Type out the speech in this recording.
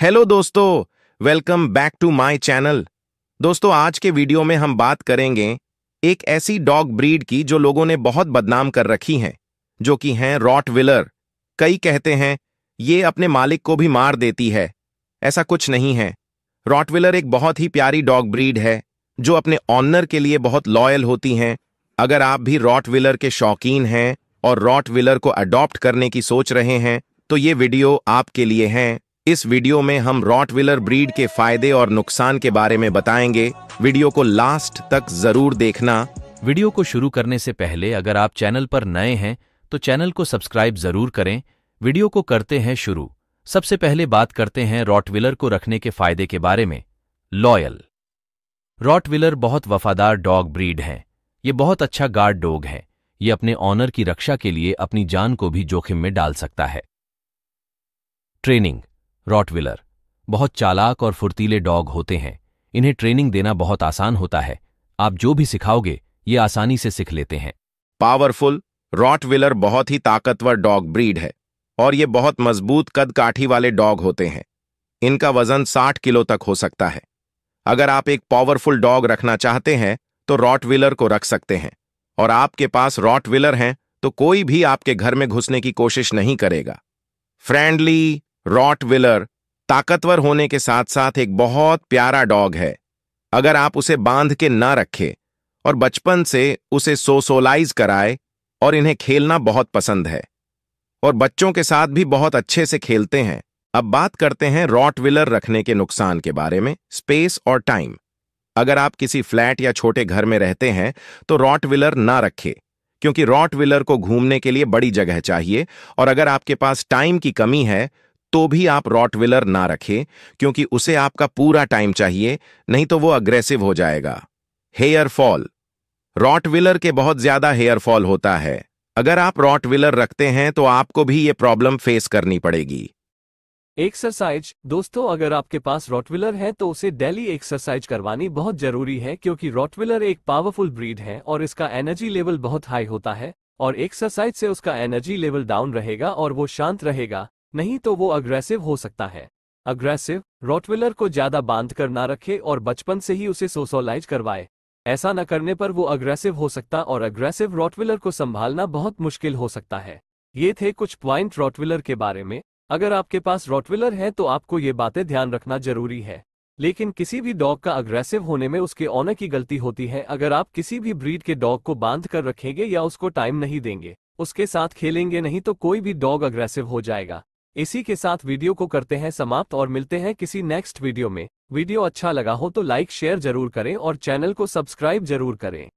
hello दोस्तों welcome back to my channel दोस्तों आज के वीडियो में हम बात करेंगे एक ऐसी डॉग ब्रीड की जो लोगों ने बहुत बदनाम कर रखी हैं जो कि हैं रॉट विलर कई कहते हैं ये अपने मालिक को भी मार देती है ऐसा कुछ नहीं है रॉट विलर एक बहुत ही प्यारी डॉग ब्रीड है जो अपने ऑनर के लिए बहुत लॉयल होती हैं अगर आप भी रॉट विलर के शौकीन हैं और रॉट विलर को अडॉप्ट करने की सोच रहे हैं तो ये वीडियो आपके लिए हैं इस वीडियो में हम रॉटविलर ब्रीड के फायदे और नुकसान के बारे में बताएंगे वीडियो को लास्ट तक जरूर देखना वीडियो को शुरू करने से पहले अगर आप चैनल पर नए हैं तो चैनल को सब्सक्राइब जरूर करें वीडियो को करते हैं शुरू सबसे पहले बात करते हैं रॉटविलर को रखने के फायदे के बारे में लॉयल रॉटविलर बहुत वफादार डॉग ब्रीड है ये बहुत अच्छा गार्ड डॉग है ये अपने ऑनर की रक्षा के लिए अपनी जान को भी जोखिम में डाल सकता है ट्रेनिंग रॉटविलर बहुत चालाक और फुर्तीले डॉग होते हैं इन्हें ट्रेनिंग देना बहुत आसान होता है आप जो भी सिखाओगे ये आसानी से सीख लेते हैं पावरफुल रॉटविलर बहुत ही ताकतवर डॉग ब्रीड है और ये बहुत मजबूत कद काठी वाले डॉग होते हैं इनका वजन 60 किलो तक हो सकता है अगर आप एक पावरफुल डॉग रखना चाहते हैं तो रॉटविलर को रख सकते हैं और आपके पास रॉटविलर हैं तो कोई भी आपके घर में घुसने की कोशिश नहीं करेगा फ्रेंडली रॉट विलर ताकतवर होने के साथ साथ एक बहुत प्यारा डॉग है अगर आप उसे बांध के ना रखें और बचपन से उसे सोशोलाइज कराए और इन्हें खेलना बहुत पसंद है और बच्चों के साथ भी बहुत अच्छे से खेलते हैं अब बात करते हैं रॉट विलर रखने के नुकसान के बारे में स्पेस और टाइम अगर आप किसी फ्लैट या छोटे घर में रहते हैं तो रॉट विलर ना रखें क्योंकि रॉट विलर को घूमने के लिए बड़ी जगह चाहिए और अगर आपके पास टाइम की कमी है तो भी आप रॉटविलर ना रखें क्योंकि उसे आपका पूरा टाइम चाहिए नहीं तो वो अग्रेसिव हो जाएगा हेयर फॉल रॉटविलर के बहुत ज्यादा हेयर फॉल होता है अगर आप रॉटविलर रखते हैं तो आपको भी ये प्रॉब्लम फेस करनी पड़ेगी एक्सरसाइज दोस्तों अगर आपके पास रॉटविलर है तो उसे डेली एक्सरसाइज करवानी बहुत जरूरी है क्योंकि रॉटविलर एक पावरफुल ब्रीड है और इसका एनर्जी लेवल बहुत हाई होता है और एक्सरसाइज से उसका एनर्जी लेवल डाउन रहेगा और वो शांत रहेगा नहीं तो वो अग्रेसिव हो सकता है अग्रेसिव रॉटविलर को ज्यादा बांध कर ना रखे और बचपन से ही उसे सोशलाइज करवाए ऐसा न करने पर वो अग्रेसिव हो सकता और अग्रेसिव रॉटविलर को संभालना बहुत मुश्किल हो सकता है ये थे कुछ प्वाइंट रॉटविलर के बारे में अगर आपके पास रॉटविलर है तो आपको ये बातें ध्यान रखना जरूरी है लेकिन किसी भी डॉग का अग्रेसिव होने में उसके ऑनर की गलती होती है अगर आप किसी भी ब्रीड के डॉग को बांध कर रखेंगे या उसको टाइम नहीं देंगे उसके साथ खेलेंगे नहीं तो कोई भी डॉग अग्रेसिव हो जाएगा इसी के साथ वीडियो को करते हैं समाप्त और मिलते हैं किसी नेक्स्ट वीडियो में वीडियो अच्छा लगा हो तो लाइक शेयर जरूर करें और चैनल को सब्सक्राइब जरूर करें